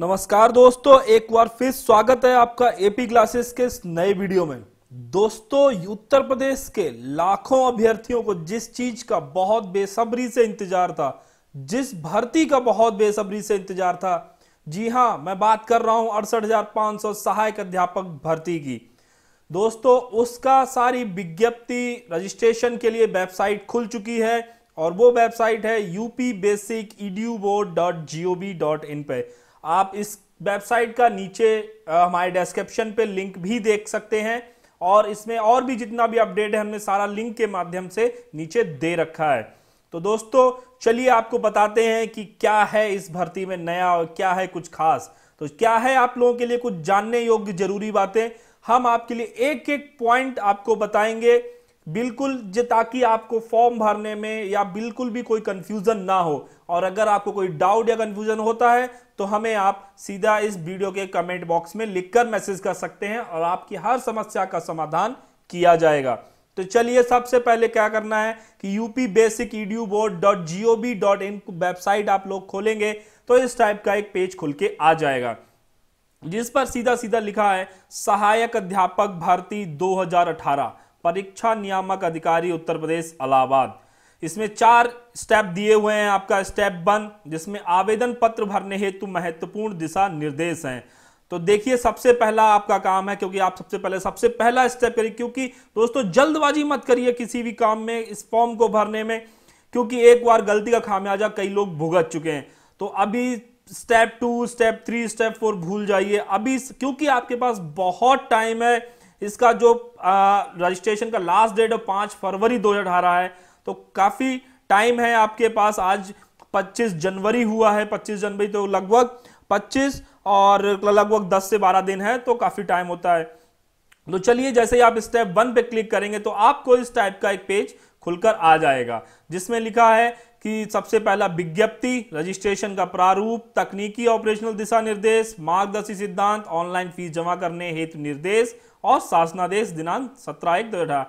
नमस्कार दोस्तों एक बार फिर स्वागत है आपका एपी क्लासेस के नए वीडियो में दोस्तों उत्तर प्रदेश के लाखों अभ्यर्थियों को जिस चीज का बहुत बेसब्री से इंतजार था जिस भर्ती का बहुत बेसब्री से इंतजार था जी हां मैं बात कर रहा हूं अड़सठ सहायक अध्यापक भर्ती की दोस्तों उसका सारी विज्ञप्ति रजिस्ट्रेशन के लिए वेबसाइट खुल चुकी है और वो वेबसाइट है यूपी बेसिक इन पे आप इस वेबसाइट का नीचे हमारे डिस्क्रिप्शन पे लिंक भी देख सकते हैं और इसमें और भी जितना भी अपडेट है हमने सारा लिंक के माध्यम से नीचे दे रखा है तो दोस्तों चलिए आपको बताते हैं कि क्या है इस भर्ती में नया और क्या है कुछ खास तो क्या है आप लोगों के लिए कुछ जानने योग्य जरूरी बातें हम आपके लिए एक एक पॉइंट आपको बताएंगे बिल्कुल ताकि आपको फॉर्म भरने में या बिल्कुल भी कोई कंफ्यूजन ना हो और अगर आपको कोई डाउट या कंफ्यूजन होता है तो हमें आप सीधा इस वीडियो के कमेंट बॉक्स में लिखकर मैसेज कर सकते हैं और आपकी हर समस्या का समाधान किया जाएगा तो चलिए सबसे पहले क्या करना है कि UP basic EDU board dot G O B dot in website आप लोग खोलेंगे तो इस टाइप का एक पेज खुल के आ जाएगा जिस पर सीधा सीधा लिखा है सहायक अध्यापक भर्ती 2018 परीक्षा नियामक अधिकारी उत्तर प्रदेश अलाहाबाद इसमें चार स्टेप दिए हुए हैं आपका स्टेप वन जिसमें आवेदन पत्र भरने हेतु महत्वपूर्ण दिशा निर्देश हैं तो देखिए सबसे पहला आपका काम है क्योंकि आप सबसे पहले सबसे पहला स्टेप करिए क्योंकि दोस्तों जल्दबाजी मत करिए किसी भी काम में इस फॉर्म को भरने में क्योंकि एक बार गलती का खामियाजा कई लोग भुगत चुके हैं तो अभी step two step three step four भूल जाइए अभी क्योंकि आपके पास बहुत टाइम है इसका जो रजिस्ट्रेशन का लास्ट डेट पांच फरवरी 2018 है तो काफ़ी टाइम है आपके पास आज 25 जनवरी हुआ है 25 जनवरी तो लगभग 25 और लगभग 10 से 12 दिन है तो काफ़ी टाइम होता है तो चलिए जैसे ही आप स्टेप वन पे क्लिक करेंगे तो आपको इस टाइप का एक पेज खुलकर आ जाएगा जिसमें लिखा है कि सबसे पहला विज्ञप्ति रजिस्ट्रेशन का प्रारूप तकनीकी ऑपरेशनल दिशा निर्देश मार्गदर्शी सिद्धांत ऑनलाइन फीस जमा करने हेतु निर्देश और शासनादेश दिनांक सत्रह एक दो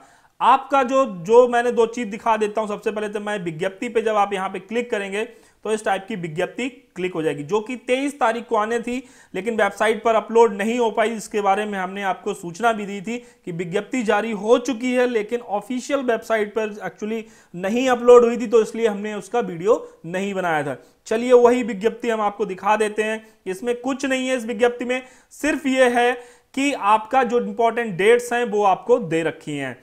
आपका जो जो मैंने दो चीज दिखा देता हूं सबसे पहले तो मैं विज्ञप्ति पे जब आप यहां पे क्लिक करेंगे तो इस टाइप की विज्ञप्ति क्लिक हो जाएगी जो कि 23 तारीख को आने थी लेकिन वेबसाइट पर अपलोड नहीं हो पाई इसके बारे में हमने आपको सूचना भी दी थी कि विज्ञप्ति जारी हो चुकी है लेकिन ऑफिशियल वेबसाइट पर एक्चुअली नहीं अपलोड हुई थी तो इसलिए हमने उसका वीडियो नहीं बनाया था चलिए वही विज्ञप्ति हम आपको दिखा देते हैं इसमें कुछ नहीं है इस विज्ञप्ति में सिर्फ ये है कि आपका जो इंपॉर्टेंट डेट्स हैं वो आपको दे रखी हैं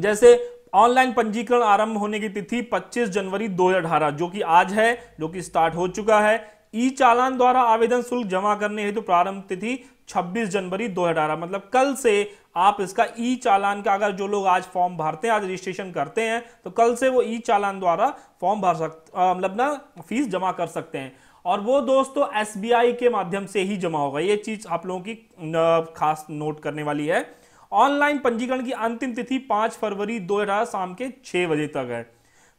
जैसे ऑनलाइन पंजीकरण आरंभ होने की तिथि 25 जनवरी 2018 जो कि आज है जो कि स्टार्ट हो चुका है ई चालान द्वारा आवेदन शुल्क जमा करने हेतु तो प्रारंभ तिथि 26 जनवरी 2018 मतलब कल से आप इसका ई चालान का अगर जो लोग आज फॉर्म भरते हैं आज रजिस्ट्रेशन करते हैं तो कल से वो ई चालान द्वारा फॉर्म भर सकते मतलब ना फीस जमा कर सकते हैं और वो दोस्तों तो एस के माध्यम से ही जमा होगा ये चीज आप लोगों की खास नोट करने वाली है ऑनलाइन पंजीकरण की अंतिम तिथि पांच फरवरी दो शाम के छह बजे तक है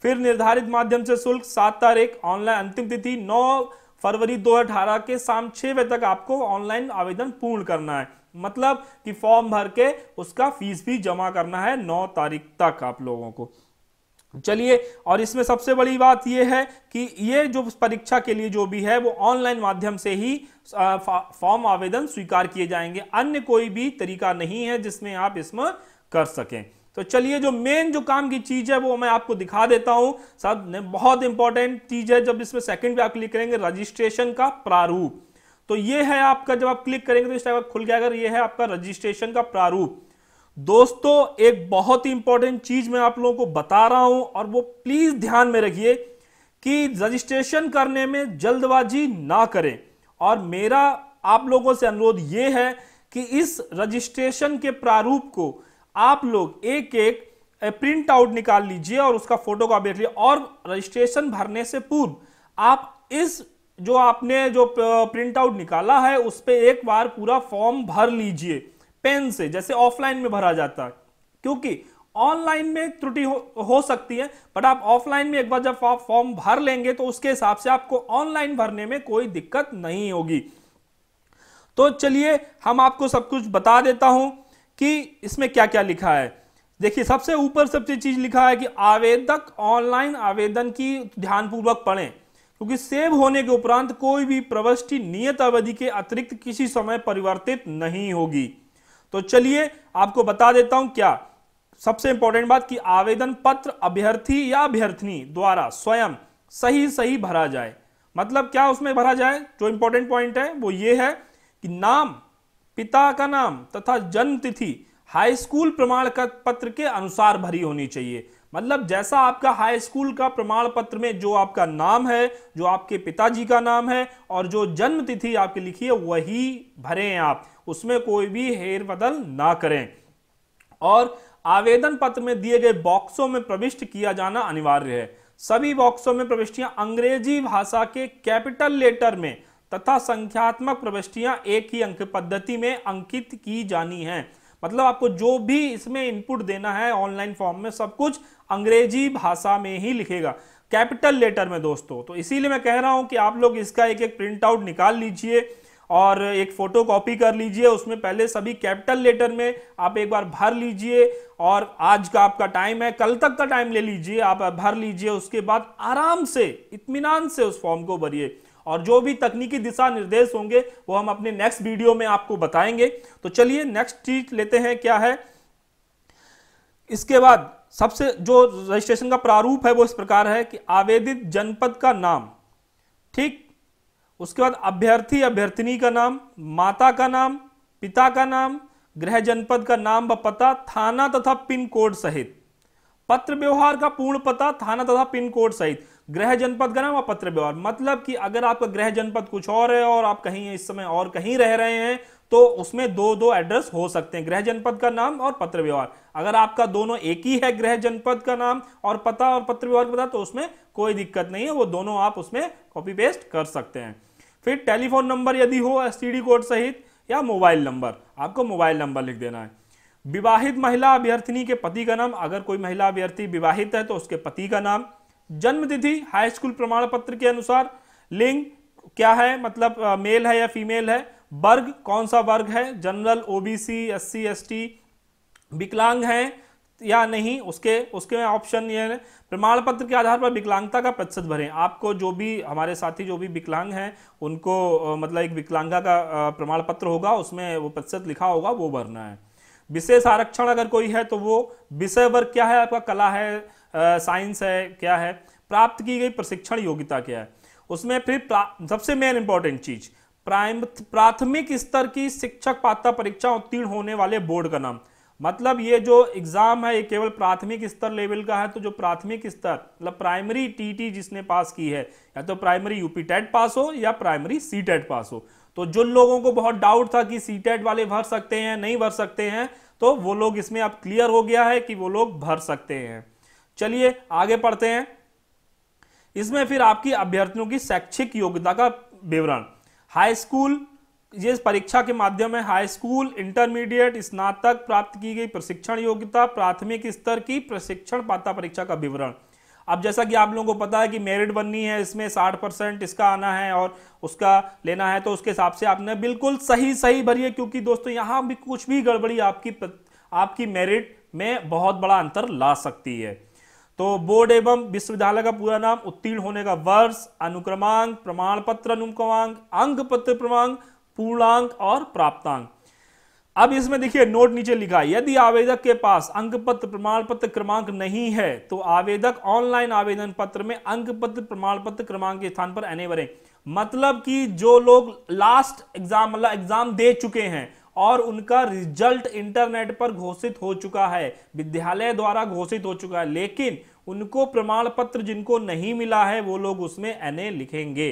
फिर निर्धारित माध्यम से शुल्क सात तारीख ऑनलाइन अंतिम तिथि नौ फरवरी अठारह के शाम छह बजे तक आपको ऑनलाइन आवेदन पूर्ण करना है मतलब कि फॉर्म भर के उसका फीस भी जमा करना है नौ तारीख तक आप लोगों को चलिए और इसमें सबसे बड़ी बात यह है कि ये जो परीक्षा के लिए जो भी है वो ऑनलाइन माध्यम से ही फॉर्म आवेदन स्वीकार किए जाएंगे अन्य कोई भी तरीका नहीं है जिसमें आप इसमें कर सकें तो चलिए जो मेन जो काम की चीज है वो मैं आपको दिखा देता हूं सब ने बहुत इंपॉर्टेंट चीज है जब इसमें सेकंड पे आप क्लिक करेंगे रजिस्ट्रेशन का प्रारूप तो ये है आपका जब आप क्लिक करेंगे तो इस टाइप खुल गया अगर ये है आपका रजिस्ट्रेशन का प्रारूप दोस्तों एक बहुत ही इंपॉर्टेंट चीज मैं आप लोगों को बता रहा हूं और वो प्लीज ध्यान में रखिए कि रजिस्ट्रेशन करने में जल्दबाजी ना करें और मेरा आप लोगों से अनुरोध ये है कि इस रजिस्ट्रेशन के प्रारूप को आप लोग एक एक प्रिंट आउट निकाल लीजिए और उसका फोटो का रख लीजिए और रजिस्ट्रेशन भरने से पूर्व आप इस जो आपने जो प्रिंट आउट निकाला है उस पर एक बार पूरा फॉर्म भर लीजिए पेन से जैसे ऑफलाइन में भरा जाता है क्योंकि ऑनलाइन में त्रुटि हो, हो सकती है बट आप ऑफलाइन में एक बार जब आप फॉर्म भर लेंगे तो उसके हिसाब से आपको ऑनलाइन भरने में कोई दिक्कत नहीं होगी तो चलिए हम आपको सब कुछ बता देता हूं कि इसमें क्या क्या लिखा है देखिए सबसे ऊपर सबसे चीज लिखा है कि आवेदक ऑनलाइन आवेदन की ध्यानपूर्वक पढ़ें क्योंकि सेव होने के उपरांत कोई भी प्रवृष्टि नियत अवधि के अतिरिक्त किसी समय परिवर्तित नहीं होगी तो चलिए आपको बता देता हूं क्या सबसे इंपॉर्टेंट बात कि आवेदन पत्र अभ्यर्थी या अभ्यर्थनी द्वारा स्वयं सही सही भरा जाए मतलब क्या उसमें भरा जाए जो इंपॉर्टेंट पॉइंट है वो ये है कि नाम पिता का नाम तथा जन्म तिथि हाई स्कूल प्रमाण पत्र के अनुसार भरी होनी चाहिए मतलब जैसा आपका हाई स्कूल का प्रमाण पत्र में जो आपका नाम है जो आपके पिताजी का नाम है और जो जन्म तिथि आपकी लिखी है वही भरे आप उसमें कोई भी हेर बदल ना करें और आवेदन पत्र में दिए गए बॉक्सों में प्रविष्ट किया जाना अनिवार्य है सभी बॉक्सों में प्रविष्टियां अंग्रेजी भाषा के कैपिटल लेटर में तथा संख्यात्मक प्रविष्टियां एक ही अंक पद्धति में अंकित की जानी है मतलब आपको जो भी इसमें इनपुट देना है ऑनलाइन फॉर्म में सब कुछ अंग्रेजी भाषा में ही लिखेगा कैपिटल लेटर में दोस्तों तो इसीलिए मैं कह रहा हूं कि आप लोग इसका एक एक प्रिंट आउट निकाल लीजिए और एक फोटो कॉपी कर लीजिए उसमें पहले सभी कैपिटल लेटर में आप एक बार भर लीजिए और आज का आपका टाइम है कल तक का टाइम ले लीजिए आप भर लीजिए उसके बाद आराम से इतमान से उस फॉर्म को भरिए और जो भी तकनीकी दिशा निर्देश होंगे वो हम अपने नेक्स्ट वीडियो में आपको बताएंगे तो चलिए नेक्स्ट चीज लेते हैं क्या है इसके बाद सबसे जो रजिस्ट्रेशन का प्रारूप है वो इस प्रकार है कि आवेदित जनपद का नाम ठीक उसके बाद अभ्यर्थी अभ्यर्थिनी का नाम माता का नाम पिता का नाम गृह जनपद का नाम व पता थाना तथा पिन कोड सहित पत्र व्यवहार का पूर्ण पता थाना तथा पिन कोड सहित गृह जनपद का नाम और पत्र व्यवहार मतलब कि अगर आपका गृह जनपद कुछ और है और आप कहीं इस समय और कहीं रह रहे हैं तो उसमें दो दो एड्रेस हो सकते हैं गृह जनपद का नाम और पत्र व्यवहार अगर आपका दोनों एक ही है गृह जनपद का नाम और पता और पत्र व्यवहार का पता तो उसमें कोई दिक्कत नहीं है वो दोनों आप उसमें कॉपी पेस्ट कर सकते हैं फिर टेलीफोन नंबर यदि हो एस कोड सहित या मोबाइल नंबर आपको मोबाइल नंबर लिख देना है विवाहित महिला अभ्यर्थिनी के पति का नाम अगर कोई महिला अभ्यर्थी विवाहित है तो उसके पति का नाम जन्मतिथि हाई स्कूल प्रमाण पत्र के अनुसार लिंग क्या है मतलब मेल है या फीमेल है वर्ग कौन सा वर्ग है जनरल ओबीसी एससी एसटी विकलांग है या नहीं उसके उसके ऑप्शन ये प्रमाण पत्र के आधार पर विकलांगता का प्रतिशत भरें आपको जो भी हमारे साथी जो भी विकलांग हैं उनको मतलब एक विकलांगता का प्रमाण पत्र होगा उसमें वो प्रतिशत लिखा होगा वो भरना है विशेष आरक्षण अगर कोई है तो वो विषय वर्ग क्या है आपका कला है साइंस है क्या है प्राप्त की गई प्रशिक्षण योग्यता क्या है उसमें फिर सबसे मेन इंपॉर्टेंट चीज प्राइम प्राथमिक स्तर की शिक्षक पात्रता परीक्षा उत्तीर्ण होने वाले बोर्ड का नाम मतलब ये जो एग्ज़ाम है ये केवल प्राथमिक स्तर लेवल का है तो जो प्राथमिक स्तर मतलब प्राइमरी टीटी जिसने पास की है या तो प्राइमरी यूपी टेट पास हो या प्राइमरी सी टेट पास हो तो जिन लोगों को बहुत डाउट था कि सी टेट वाले भर सकते हैं नहीं भर सकते हैं तो वो लोग इसमें अब क्लियर हो गया है कि वो लोग भर सकते हैं चलिए आगे पढ़ते हैं इसमें फिर आपकी अभ्यर्थियों की शैक्षिक योग्यता का विवरण हाई स्कूल ये परीक्षा के माध्यम में हाई स्कूल इंटरमीडिएट स्नातक प्राप्त की गई प्रशिक्षण योग्यता प्राथमिक स्तर की प्रशिक्षण पात्रता परीक्षा का विवरण अब जैसा कि आप लोगों को पता है कि मेरिट बननी है इसमें साठ परसेंट इसका आना है और उसका लेना है तो उसके हिसाब से आपने बिल्कुल सही सही भरी है क्योंकि दोस्तों यहाँ भी कुछ भी गड़बड़ी आपकी आपकी मेरिट में बहुत बड़ा अंतर ला सकती है तो बोर्ड एवं विश्वविद्यालय का पूरा नाम उत्तीर्ण होने का वर्ष अनुक्रमांक प्रमाण पत्र अनुक्रमांक अंक पत्र क्रमांक पूर्णांक और प्राप्तांक अब इसमें देखिए नोट नीचे लिखा यदि आवेदक के पास अंक पत्र प्रमाण पत्र क्रमांक नहीं है तो आवेदक ऑनलाइन आवेदन पत्र में अंक पत्र प्रमाण पत्र क्रमांक के स्थान पर एने भरें मतलब कि जो लोग लास्ट एग्जाम मतलब एग्जाम दे चुके हैं और उनका रिजल्ट इंटरनेट पर घोषित हो चुका है विद्यालय द्वारा घोषित हो चुका है लेकिन उनको प्रमाण पत्र जिनको नहीं मिला है वो लोग उसमें एने लिखेंगे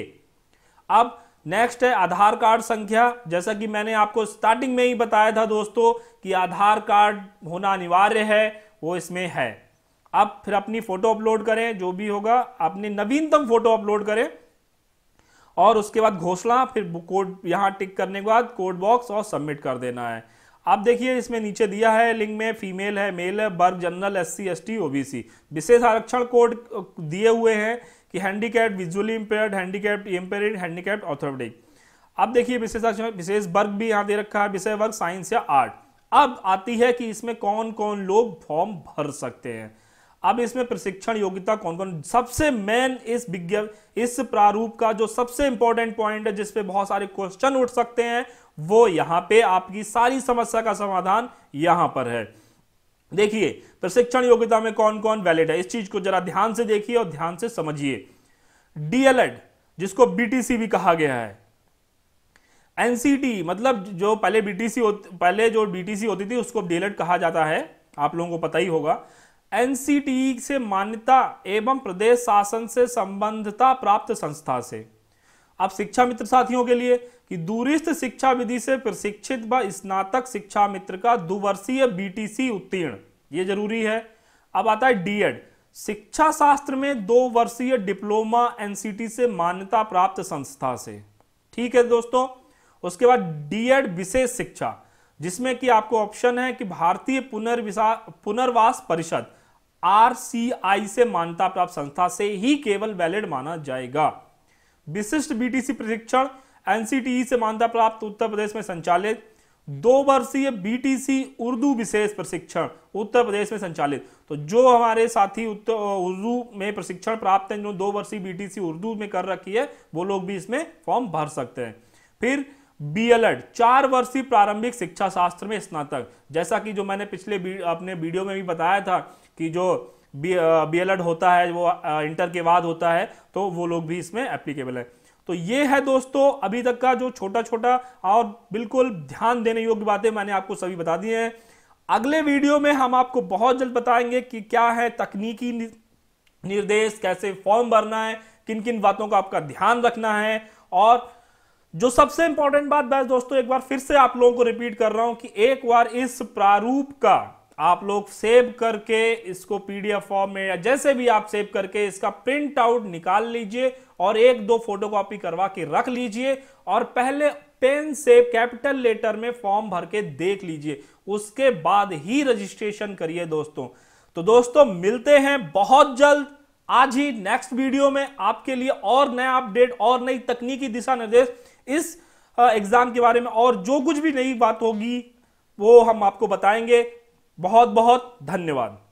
अब नेक्स्ट है आधार कार्ड संख्या जैसा कि मैंने आपको स्टार्टिंग में ही बताया था दोस्तों कि आधार कार्ड होना अनिवार्य है वो इसमें है आप फिर अपनी फोटो अपलोड करें जो भी होगा अपने नवीनतम फोटो अपलोड करें और उसके बाद घोषणा फिर कोड यहां टिक करने के बाद कोड बॉक्स और सबमिट कर देना है आप देखिए इसमें नीचे दिया है लिंक में फीमेल है मेल है वर्ग general S C S T OBC विशेष आरक्षण कोड दिए हुए हैं कि handicapped visually impaired handicapped impaired handicapped orthopaedic अब देखिए विशेष विशेष वर्ग भी यहाँ दे रखा है विषय वर्ग साइंस या आर्ट अब आती है कि इसमें कौन कौन लोग फॉर्म भर सकते हैं अब इसमें प्रशिक्षण योग्यता कौन कौन सबसे मेन इस विज्ञान इस प्रारूप का जो सबसे इंपॉर्टेंट पॉइंट है जिसपे बहुत सारे क्वेश्चन उठ सकते हैं वो यहां पे आपकी सारी समस्या का समाधान यहां पर है देखिए प्रशिक्षण योग्यता में कौन कौन वैलिड है इस चीज को जरा ध्यान से देखिए और ध्यान से समझिए डीएलएड जिसको बीटीसी भी कहा गया है एनसीटी मतलब जो पहले बीटीसी पहले जो बीटीसी होती थी उसको डीएलएड कहा जाता है आप लोगों को पता ही होगा एनसीटी e से मान्यता एवं प्रदेश शासन से संबंधता प्राप्त संस्था से अब शिक्षा मित्र साथियों के लिए कि दूरिस्थ शिक्षा विधि से प्रशिक्षित व स्नातक शिक्षा मित्र का दुवर्षीय बीटीसी उत्तीर्ण ये जरूरी है अब आता है डीएड शिक्षा शास्त्र में दो वर्षीय डिप्लोमा एनसीटी से मान्यता प्राप्त संस्था से ठीक है दोस्तों उसके बाद डीएड विशेष शिक्षा जिसमें कि आपको ऑप्शन है कि भारतीय पुनर्विशा पुनर्वास परिषद आरसीआई से मान्यता प्राप्त संस्था से ही केवल वैलिड माना जाएगा विशिष्ट बीटीसी प्रशिक्षण एनसीटीई e से मान्यता प्राप्त उत्तर प्रदेश में संचालित दो वर्षीय बीटीसी उर्दू विशेष प्रशिक्षण उत्तर प्रदेश में संचालित तो जो हमारे साथी उत्तर उर्दू में प्रशिक्षण प्राप्त हैं जो दो वर्षीय बीटीसी उर्दू में कर रखी है वो लोग भी इसमें फॉर्म भर सकते हैं फिर बीएलएड चार वर्षीय प्रारंभिक शिक्षा शास्त्र में स्नातक जैसा कि जो मैंने पिछले अपने वीडियो में भी बताया था कि जो बी एल होता है वो इंटर के बाद होता है तो वो लोग भी इसमें एप्लीकेबल है तो ये है दोस्तों अभी तक का जो छोटा छोटा और बिल्कुल ध्यान देने योग्य बातें मैंने आपको सभी बता दी हैं अगले वीडियो में हम आपको बहुत जल्द बताएंगे कि क्या है तकनीकी निर्देश कैसे फॉर्म भरना है किन किन बातों का आपका ध्यान रखना है और जो सबसे इंपॉर्टेंट बात बस दोस्तों एक बार फिर से आप लोगों को रिपीट कर रहा हूं कि एक बार इस प्रारूप का आप लोग सेव करके इसको पीडीएफ फॉर्म में या जैसे भी आप सेव करके इसका प्रिंट आउट निकाल लीजिए और एक दो फोटोकॉपी करवा के रख लीजिए और पहले पेन से कैपिटल लेटर में फॉर्म भर के देख लीजिए उसके बाद ही रजिस्ट्रेशन करिए दोस्तों तो दोस्तों मिलते हैं बहुत जल्द आज ही नेक्स्ट वीडियो में आपके लिए और नया अपडेट और नई तकनीकी दिशा निर्देश इस एग्जाम के बारे में और जो कुछ भी नई बात होगी वो हम आपको बताएंगे बहुत बहुत धन्यवाद